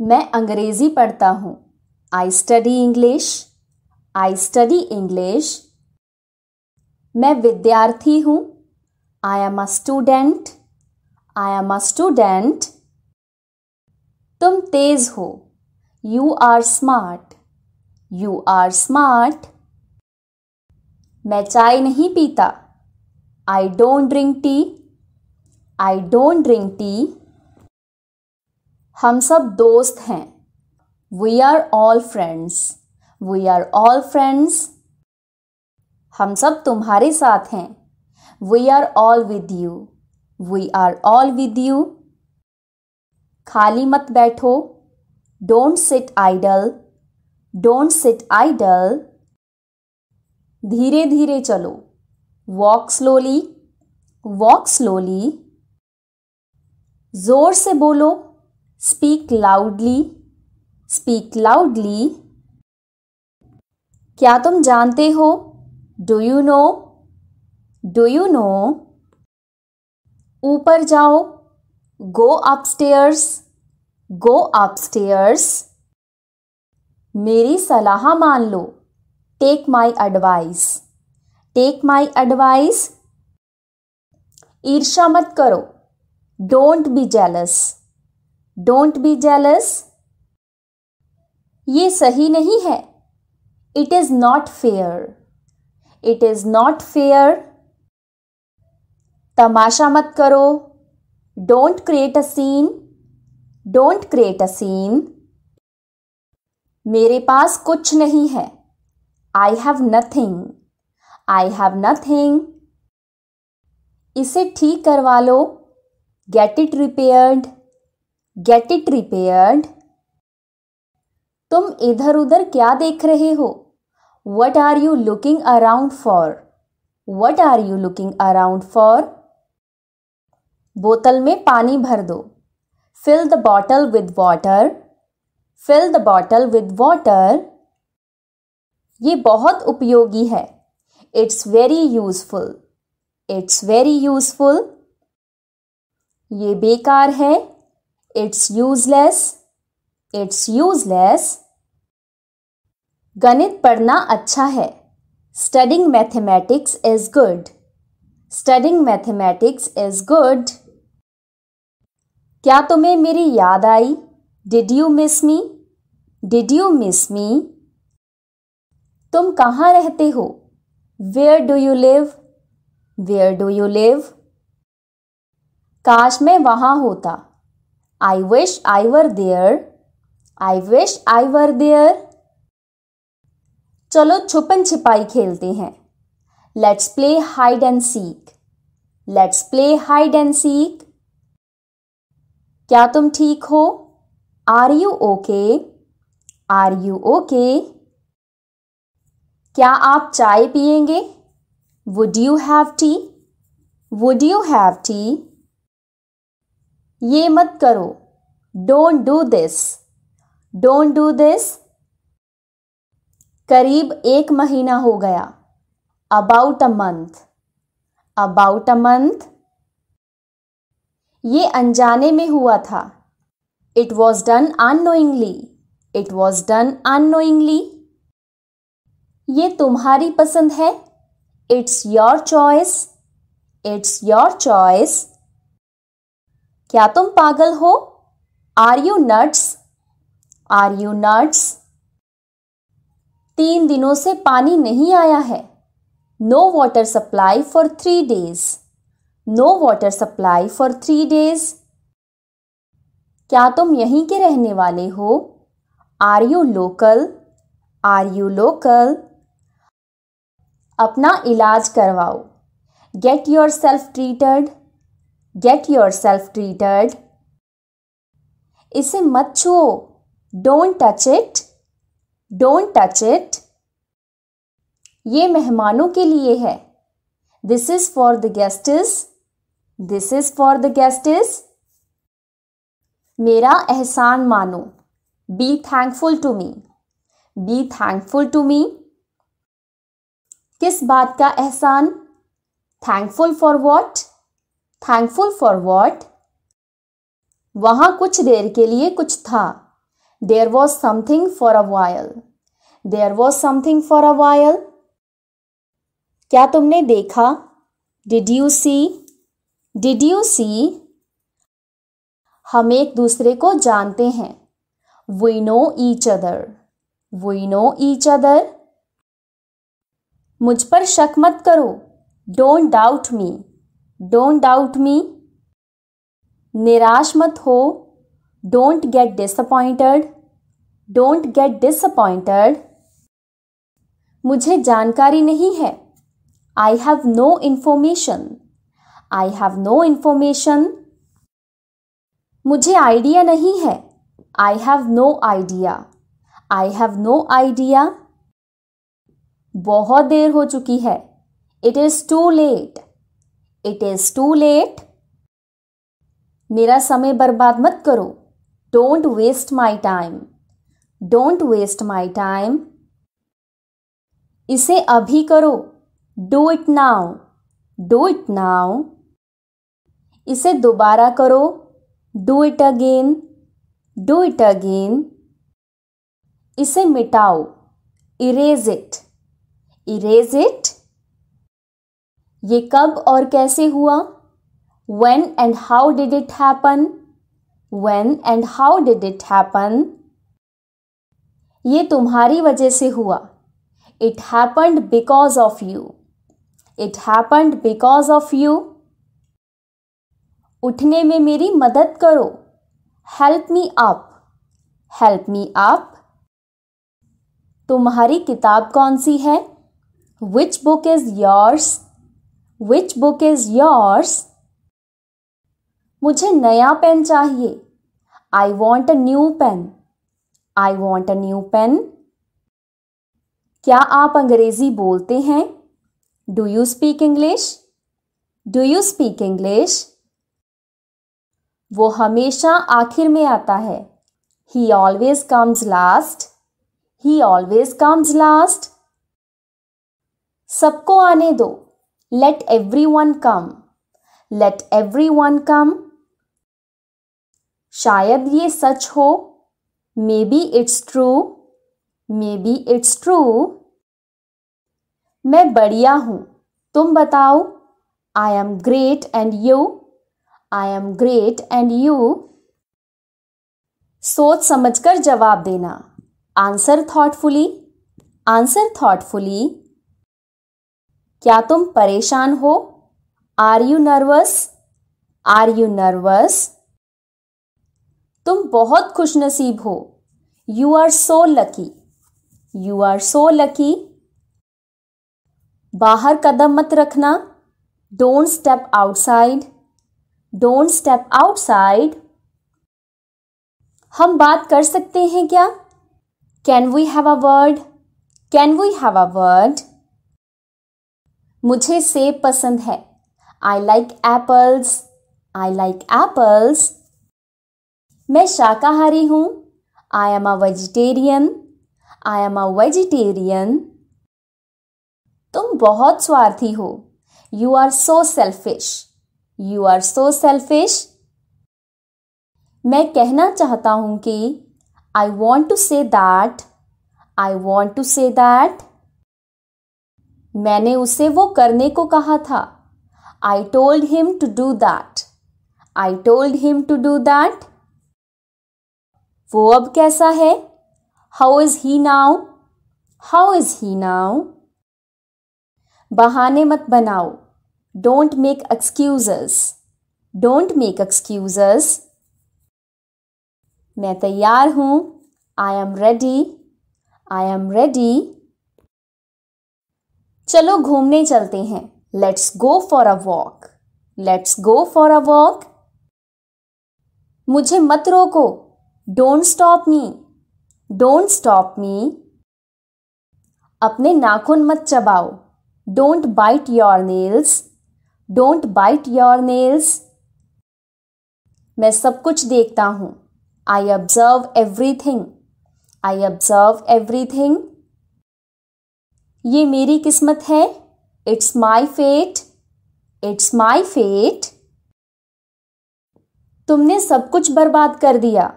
मैं अंग्रेज़ी पढ़ता हूँ I study English I study English मैं विद्यार्थी हूँ I am a student I am a student तुम तेज़ हो you are smart you are smart मैं चाय नहीं पीता I don't drink tea I don't drink tea हम सब दोस्त हैं we are all friends we are all friends हम सब तुम्हारे साथ हैं we are all with you we are all with you खाली मत बैठो don't sit idle don't sit idle धीरे धीरे चलो वॉक स्लोली वॉक स्लोली जोर से बोलो स्पीक लाउडली स्पीक लाउडली क्या तुम जानते हो do you know do you know ऊपर जाओ गो अपस्टेयर्स गो अपस्टेयर्स मेरी सलाह मान लो take my advice take my advice ईर्षा मत करो don't be jealous don't be jealous ये सही नहीं है it is not fair it is not fair तमाशा मत करो don't create a scene don't create a scene मेरे पास कुछ नहीं है I have nothing I have nothing इसे ठीक करवा लो get it repaired get it repaired तुम इधर उधर क्या देख रहे हो what are you looking around for what are you looking around for बोतल में पानी भर दो fill the bottle with water fill the bottle with water ये बहुत उपयोगी है it's very useful it's very useful ये बेकार है इट्स यूजलेस इट्स यूजलेस गणित पढ़ना अच्छा है studying mathematics is good studying mathematics is good क्या तुम्हें मेरी याद आई did you miss me did you miss me तुम कहाँ रहते हो where do you live where do you live काश मैं वहां होता I wish I were there I wish I were there चलो छुपन छिपाई खेलते हैं let's play hide and seek let's play hide and seek क्या तुम ठीक हो are you okay are you okay क्या आप चाय पियेंगे would you have tea would you have tea ये मत करो don't do this don't do this करीब एक महीना हो गया about a month about a month ये अनजाने में हुआ था it was done annoyingly it was done annoyingly ये तुम्हारी पसंद है it's your choice it's your choice क्या तुम पागल हो are you nuts are you nuts तीन दिनों से पानी नहीं आया है no water supply for three days no water supply for three days क्या तुम यहीं के रहने वाले हो are you local are you local अपना इलाज करवाओ get yourself treated get yourself treated इसे मत छुओ don't touch it don't touch it ये मेहमानों के लिए है this is for the guests this is for the guests मेरा एहसान मानो be thankful to me be thankful to me किस बात का एहसान thankful for what thankful for what वहाँ कुछ देर के लिए कुछ था there was something for a while there was something for a while क्या तुमने देखा did you see did you see हम एक दूसरे को जानते हैं we know each other we know each other मुझ पर शक मत करो don't doubt me don't doubt me निराश मत हो don't get disappointed don't get disappointed मुझे जानकारी नहीं है I have no information I have no information मुझे आइडिया नहीं है I have no idea I have no idea बहुत देर हो चुकी है it is too late it is too late मेरा समय बर्बाद मत करो don't waste my time don't waste my time इसे अभी करो do it now do it now इसे दोबारा करो do it again do it again इसे मिटाओ इरेज इट इरेज इट ये कब और कैसे हुआ when and how did it happen when and how did it happen ये तुम्हारी वजह से हुआ it happened because of you it happened because of you उठने में मेरी मदद करो help me up help me up तुम्हारी किताब कौन सी है which book is yours which book is yours मुझे नया पेन चाहिए I want a new pen I want a new pen क्या आप अंग्रेजी बोलते हैं do you speak English do you speak English वो हमेशा आखिर में आता है he always comes last he always comes last सबको आने दो Let everyone come. Let everyone come. शायद ये सच हो maybe it's true maybe it's true मैं बढ़िया हूं तुम बताओ I am great and you I am great and you सोच समझकर जवाब देना आंसर थॉटफुली आंसर थॉटफुली क्या तुम परेशान हो are you nervous are you nervous तुम बहुत खुशनसीब हो you are so lucky you are so lucky बाहर कदम मत रखना don't step outside don't step outside हम बात कर सकते हैं क्या can we have a word can we have a word मुझे सेब पसंद है I like apples I like apples मैं शाकाहारी हूँ I am a vegetarian I am a vegetarian तुम बहुत स्वार्थी हो you are so selfish you are so selfish मैं कहना चाहता हूँ कि I want to say that I want to say that मैंने उसे वो करने को कहा था I told him to do that I told him to do that वो अब कैसा है how is he now how is he now बहाने मत बनाओ don't make excuses don't make excuses मैं तैयार हूं आई am ready I am ready चलो घूमने चलते हैं let's go for a walk let's go for a walk मुझे मत रोको don't stop me don't stop me अपने नाखून मत चबाओ don't bite your nails don't bite your nails मैं सब कुछ देखता हूं I observe everything I observe everything ये मेरी किस्मत है it's my fate it's my fate तुमने सब कुछ बर्बाद कर दिया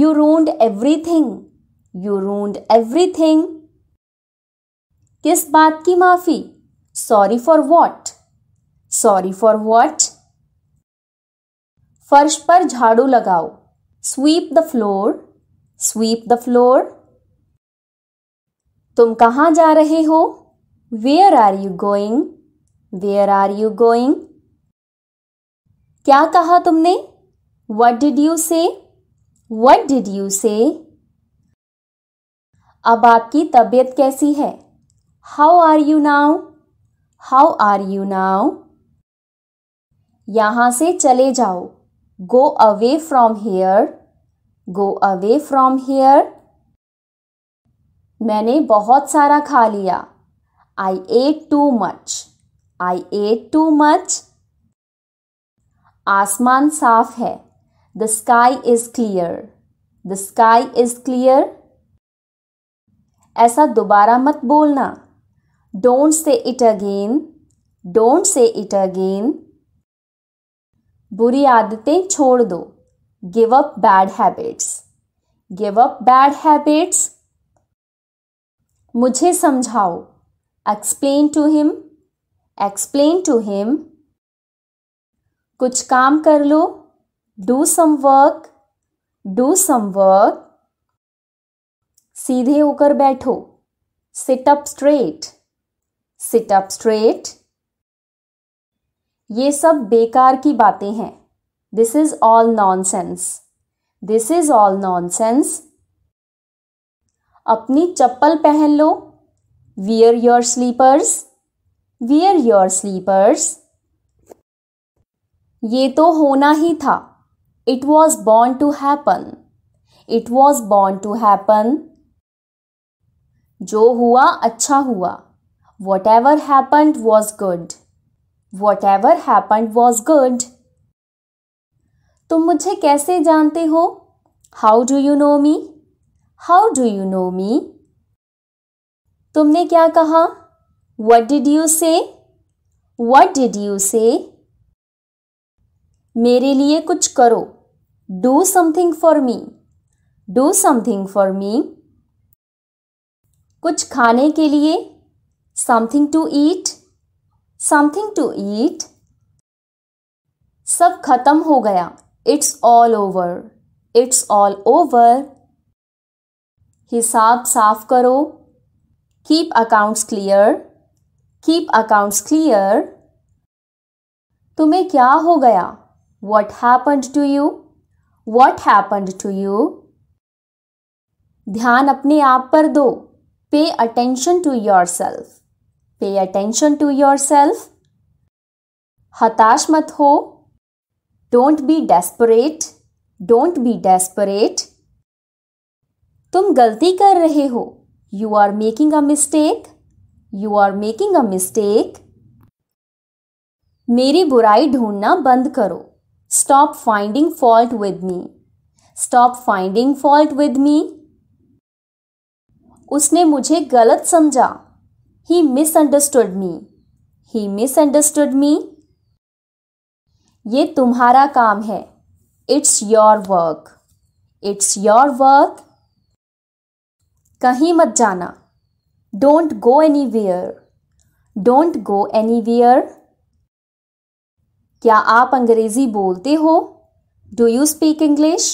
you ruined every thing you ruined everything किस बात की माफ़ी sorry for what sorry for what फर्श पर झाड़ू लगाओ sweep the floor sweep the floor तुम कहाँ जा रहे हो where are you going where are you going क्या कहा तुमने what did you say what did you say अब आपकी तबीयत कैसी है how are you now how are you now यहां से चले जाओ go away from hair go away from here मैंने बहुत सारा खा लिया I ate too much I ate too much आसमान साफ है the sky is clear the sky is clear ऐसा दोबारा मत बोलना don't say it again don't say it again बुरी आदतें छोड़ दो give up bad habits give up bad habits मुझे समझाओ explain to him explain to him कुछ काम कर लो do some work do some work सीधे होकर बैठो sit up straight sit up straight ये सब बेकार की बातें हैं this is all nonsense this is all nonsense अपनी चप्पल पहन लो wear your slippers wear your slippers ये तो होना ही था it was born to happen it was born to happen जो हुआ अच्छा हुआ whatever happened was good whatever happened was good तुम मुझे कैसे जानते हो how do you know me how do you know me तुमने क्या कहा what did you say what did you say मेरे लिए कुछ करो do something for me do something for me कुछ खाने के लिए something to eat something to eat सब खत्म हो गया it's all over it's all over हिसाब साफ करो keep accounts clear keep accounts clear तुम्हें क्या हो गया what happened to you what happened to you ध्यान अपने आप पर दो pay attention to yourself pay attention to yourself हताश मत हो don't be desperate don't be desperate तुम गलती कर रहे हो you are making a mistake you are making a mistake मेरी बुराई ढूंढना बंद करो stop finding fault with me stop finding fault with me उसने मुझे गलत समझा ही मिसअंडरस्टूड मी ही मिसअंडरस्टूड मी ये तुम्हारा काम है it's your work it's your work कहीं मत जाना don't go anywhere don't go anywhere क्या आप अंग्रेज़ी बोलते हो do you speak English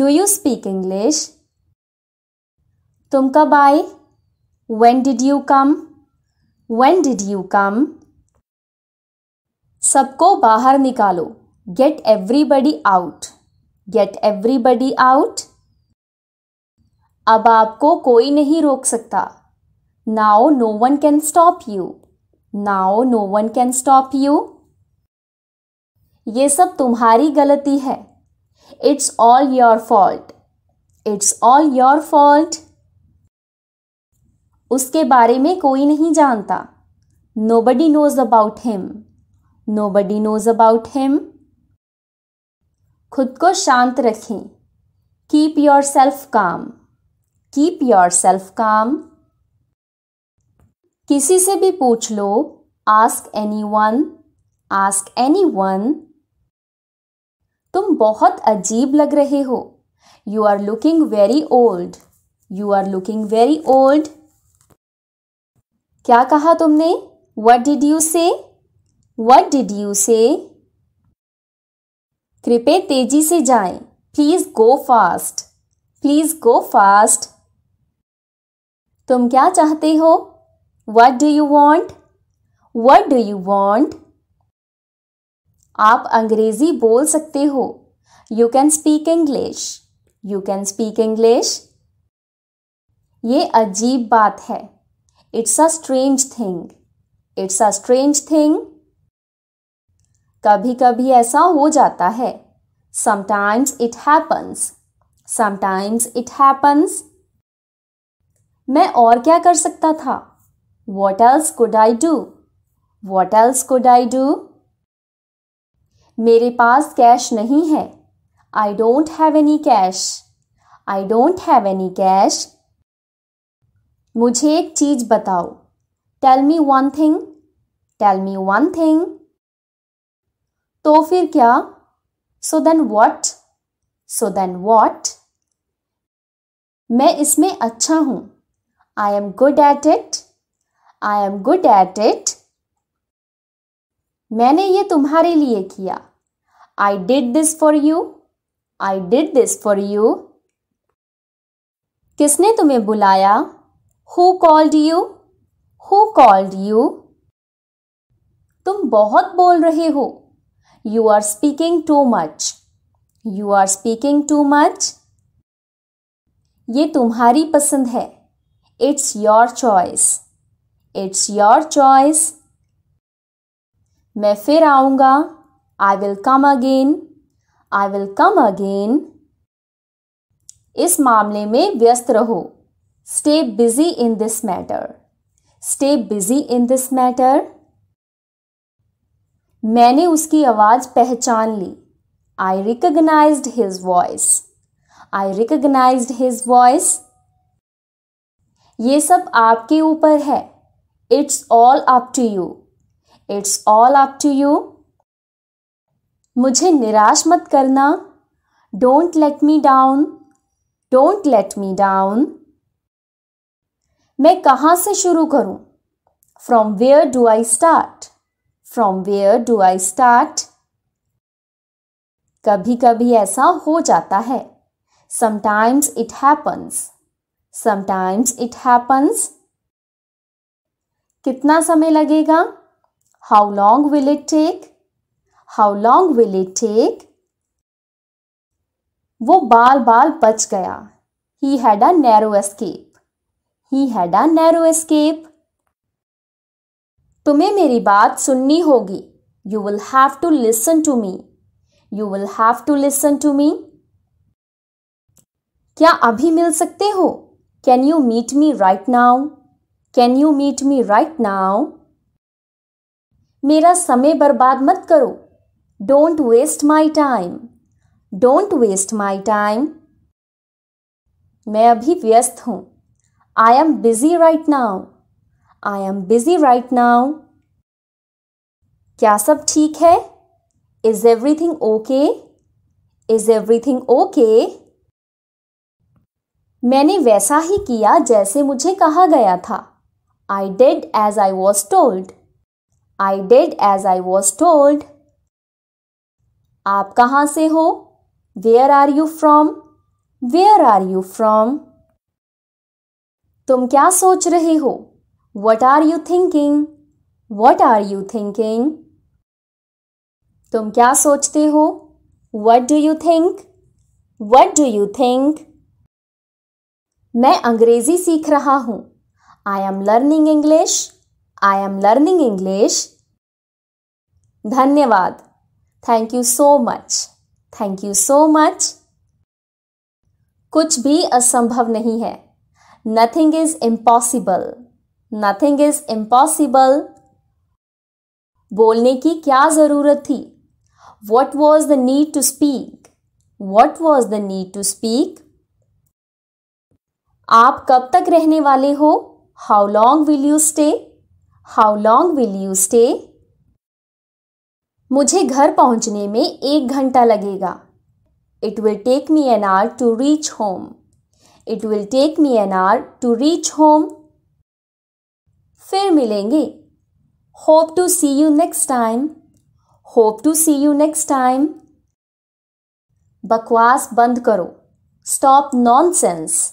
do you speak English तुम कब आए when did you come when did you come सबको बाहर निकालो get everybody out get everybody out अब आपको कोई नहीं रोक सकता now no one can stop you now no one can stop you ये सब तुम्हारी गलती है it's all your fault it's all your fault उसके बारे में कोई नहीं जानता nobody knows about him nobody knows about him खुद को शांत रखें keep yourself calm keep yourself calm किसी से भी पूछ लो ask anyone ask anyone तुम बहुत अजीब लग रहे हो you are looking very old you are looking very old क्या कहा तुमने what did you say what did you say कृपया तेजी से जाएं please go fast please go fast तुम क्या चाहते हो what do you want what do you want आप अंग्रेजी बोल सकते हो you can speak English you can speak English ये अजीब बात है it's a strange thing it's a strange thing कभी कभी ऐसा हो जाता है sometimes it happens sometimes it happens मैं और क्या कर सकता था what else could I do what else could I do मेरे पास कैश नहीं है I don't have any cash I don't have any cash मुझे एक चीज बताओ tell me one thing tell me one thing तो फिर क्या so then what so then what मैं इसमें अच्छा हूं I am good at it. I am good at it. मैंने ये तुम्हारे लिए किया I did this for you. I did this for you. किसने तुम्हें बुलाया Who called you? Who called you? तुम बहुत बोल रहे हो You are speaking too much. You are speaking too much. ये तुम्हारी पसंद है It's your choice. It's your choice. मैं फिर आऊंगा I will come again I will come again इस मामले में व्यस्त रहो stay busy in this matter stay busy in this matter मैंने उसकी आवाज़ पहचान ली I recognise his voice I recognise his voice ये सब आपके ऊपर है it's all up to you it's all up to you मुझे निराश मत करना don't let me down don't let me down मैं कहाँ से शुरू करूँ from where do I start from where do I start कभी कभी ऐसा हो जाता है sometimes it happens sometimes it happens कितना समय लगेगा how long will it take how long will it take वो बाल बाल बच गया he had a narrow escape he had a narrow escape तुम्हें मेरी बात सुननी होगी you will have to listen to me you will have to listen to मी क्या अभी मिल सकते हो can you meet me right now can you meet me right now मेरा समय बर्बाद मत करो don't waste my time don't waste my time मैं अभी व्यस्त हूँ I am busy right now I am busy right now क्या सब ठीक है is everything okay is everything okay मैंने वैसा ही किया जैसे मुझे कहा गया था I did as I was told I did as I was told आप कहाँ से हो where are you from where are you from तुम क्या सोच रहे हो what are you thinking what are you thinking तुम क्या सोचते हो what do you think what do you think मैं अंग्रेज़ी सीख रहा हूँ I am learning English I am learning English धन्यवाद thank you so much thank you so much कुछ भी असंभव नहीं है nothing is impossible nothing is impossible बोलने की क्या ज़रूरत थी what was the need to speak what was the need to speak आप कब तक रहने वाले हो how long will you stay how long will you stay मुझे घर पहुंचने में एक घंटा लगेगा it will take me an hour to reach home it will take me an hour to reach home फिर मिलेंगे hope to see you next time hope to see you next time बकवास बंद करो stop nonsense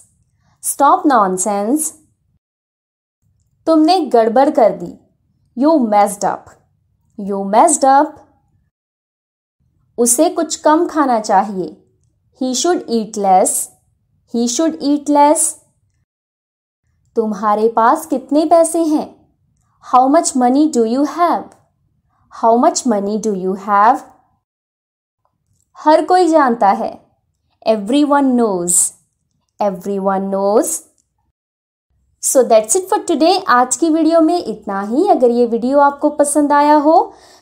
stop non तुमने गड़बड़ कर दी you messed up you messed up उसे कुछ कम खाना चाहिए he should eat less he should eat less तुम्हारे पास कितने पैसे हैं how much money do you have how much money do you have हर कोई जानता है everyone knows everyone knows. So that's it for today आज की वीडियो में इतना ही अगर ये वीडियो आपको पसंद आया हो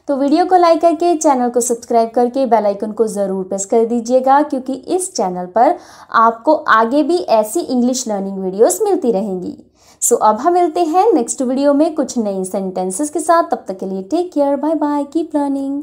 तो वीडियो को लाइक करके चैनल को सब्सक्राइब करके बेल आइकन को ज़रूर प्रेस कर दीजिएगा क्योंकि इस चैनल पर आपको आगे भी ऐसी इंग्लिश लर्निंग वीडियोस मिलती रहेंगी सो so, अब हम मिलते हैं नेक्स्ट वीडियो में कुछ नई सेंटेंसेस के साथ तब तक के लिए take care bye bye keep learning